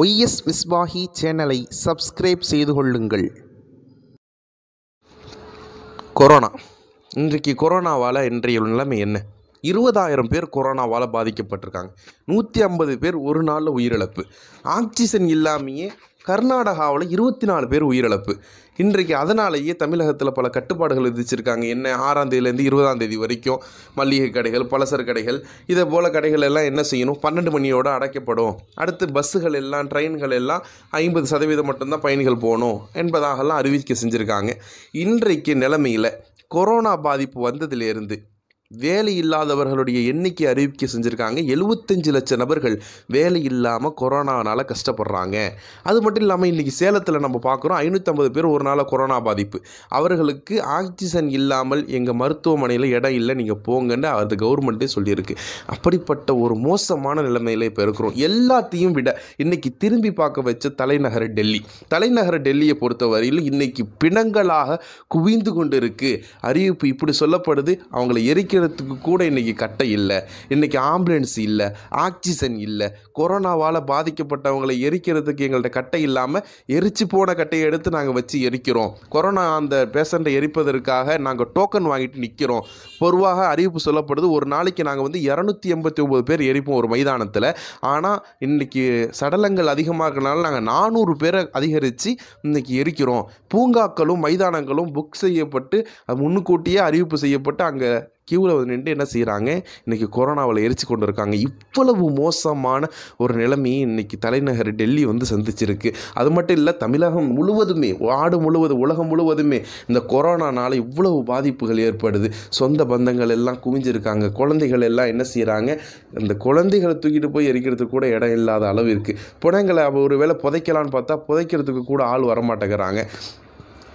YS விஸ்வாஹி சேனலை subscribe செய்து கொள்ளுங்கள் கொரோனா இன்றைக்கு கொரோனாவால் இன்றைய நிலைமை என்ன இருபதாயிரம் பேர் கொரோனாவால் பாதிக்கப்பட்டிருக்காங்க நூற்றி ஐம்பது பேர் ஒரு நாளில் உயிரிழப்பு ஆக்சிஜன் இல்லாமையே கர்நாடகாவில் இருபத்தி நாலு பேர் உயிரிழப்பு இன்றைக்கு அதனாலேயே தமிழகத்தில் பல கட்டுப்பாடுகள் விதிச்சிருக்காங்க என்ன ஆறாம் தேதியிலேருந்து இருபதாம் தேதி வரைக்கும் மளிகை கடைகள் பலசர கடைகள் இதை போல் கடைகள் எல்லாம் என்ன செய்யணும் பன்னெண்டு மணியோடு அடைக்கப்படும் அடுத்து பஸ்ஸுகள் எல்லாம் ட்ரெயின்கள் எல்லாம் ஐம்பது சதவீதம் மட்டும்தான் பயணிகள் போகணும் என்பதாகலாம் அறிவிக்க செஞ்சுருக்காங்க இன்றைக்கு நிலைமையில் கொரோனா பாதிப்பு வந்ததிலிருந்து வேலை இல்லாதவர்களுடைய எண்ணிக்கை அறிவிக்க செஞ்சுருக்காங்க எழுபத்தஞ்சு லட்சம் நபர்கள் வேலை இல்லாமல் கொரோனானால் கஷ்டப்படுறாங்க அது மட்டும் இல்லாமல் இன்றைக்கி சேலத்தில் நம்ம பார்க்குறோம் ஐநூற்றம்பது பேர் ஒரு நாளாக கொரோனா பாதிப்பு அவர்களுக்கு ஆக்சிஜன் இல்லாமல் எங்கள் மருத்துவமனையில் இடம் இல்லை நீங்கள் போங்கன்னு அது கவர்மெண்ட்டே சொல்லியிருக்கு அப்படிப்பட்ட ஒரு மோசமான நிலைமையில் இப்போ இருக்கிறோம் எல்லாத்தையும் விட இன்றைக்கி திரும்பி பார்க்க வச்ச தலைநகர் டெல்லி தலைநகர் டெல்லியை பொறுத்தவரையில் இன்றைக்கி பிணங்களாக குவிந்து கொண்டு இருக்குது அறிவிப்பு இப்படி சொல்லப்படுது அவங்களை எரிக்க ஆயிரத்துக்கு கூட இன்றைக்கி கட்டை இல்லை இன்றைக்கி ஆம்புலன்ஸ் இல்லை ஆக்சிஜன் இல்லை கொரோனாவால் பாதிக்கப்பட்டவங்களை எரிக்கிறதுக்கு எங்கள்கிட்ட கட்டை இல்லாமல் எரிச்சு போன கட்டையை எடுத்து நாங்கள் வச்சு எரிக்கிறோம் கொரோனா அந்த பேஷண்ட்டை எரிப்பதற்காக நாங்கள் டோக்கன் வாங்கிட்டு நிற்கிறோம் பொதுவாக அறிவிப்பு சொல்லப்படுது ஒரு நாளைக்கு நாங்கள் வந்து இரநூத்தி எண்பத்தி ஒம்பது பேர் எரிப்போம் ஒரு மைதானத்தில் ஆனால் இன்றைக்கி சடலங்கள் அதிகமாக இருக்கிறனால நாங்கள் நானூறு பேரை அதிகரித்து இன்றைக்கி எரிக்கிறோம் பூங்காக்களும் மைதானங்களும் புக் செய்யப்பட்டு முன்னுக்கூட்டியே அறிவிப்பு செய்யப்பட்டு அங்கே கியூவில் வந்து நின்று என்ன செய்கிறாங்க இன்றைக்கி கொரோனாவில் எரிச்சு கொண்டு இருக்காங்க இவ்வளவு மோசமான ஒரு நிலைமையை இன்றைக்கி தலைநகர் டெல்லி வந்து சந்திச்சிருக்கு அது மட்டும் இல்லை தமிழகம் முழுவதுமே நாடு முழுவதும் உலகம் முழுவதுமே இந்த கொரோனானால் இவ்வளவு பாதிப்புகள் ஏற்படுது சொந்த பந்தங்கள் எல்லாம் குவிஞ்சிருக்காங்க குழந்தைகள் எல்லாம் என்ன செய்கிறாங்க இந்த குழந்தைகளை தூக்கிட்டு போய் எரிக்கிறதுக்கு கூட இடம் இல்லாத அளவு இருக்குது புடங்களை ஒரு வேளை புதைக்கலான்னு பார்த்தா புதைக்கிறதுக்கு கூட ஆள் வரமாட்டேங்கிறாங்க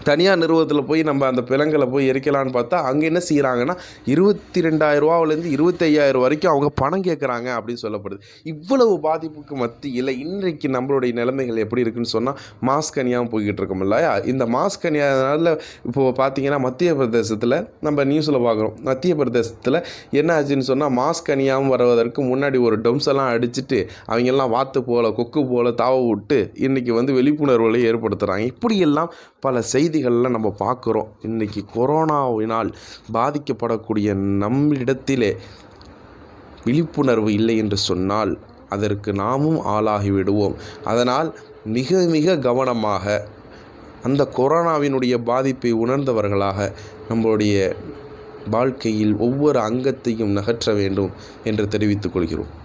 தனியார் நிறுவனத்தில் போய் நம்ம அந்த பிழங்களை போய் எரிக்கலான்னு பார்த்தா அங்கே என்ன செய்கிறாங்கன்னா இருபத்தி ரூபாவிலேருந்து இருபத்தையாயிரம் வரைக்கும் அவங்க பணம் கேட்குறாங்க அப்படின்னு சொல்லப்படுது இவ்வளவு பாதிப்புக்கு மத்தியில் இன்றைக்கு நம்மளுடைய நிலைமைகள் எப்படி இருக்குன்னு சொன்னால் மாஸ்க் அணியாமல் போய்கிட்டு இருக்கோம் இல்லையா இந்த மாஸ்க் அணியாதனால இப்போது பார்த்தீங்கன்னா மத்திய பிரதேசத்தில் நம்ம நியூஸில் பார்க்குறோம் மத்திய பிரதேசத்தில் என்ன ஆச்சுன்னு சொன்னால் மாஸ்க் அணியாமல் வருவதற்கு முன்னாடி ஒரு டம்ஸ் எல்லாம் அடிச்சுட்டு அவங்கெல்லாம் வாத்து போல கொக்கு போல தாவ விட்டு இன்றைக்கி வந்து விழிப்புணர்வுகளை ஏற்படுத்துகிறாங்க இப்படியெல்லாம் பல செய்தி செய்திகளில் நம்ம பார்க்குறோம் இன்றைக்கி கொரோனாவினால் பாதிக்கப்படக்கூடிய நம்மிடத்திலே விழிப்புணர்வு இல்லை என்று சொன்னால் அதற்கு நாமும் ஆளாகிவிடுவோம் அதனால் மிக மிக கவனமாக அந்த கொரோனாவினுடைய பாதிப்பை உணர்ந்தவர்களாக நம்மளுடைய வாழ்க்கையில் ஒவ்வொரு அங்கத்தையும் நகற்ற வேண்டும் என்று தெரிவித்துக் கொள்கிறோம்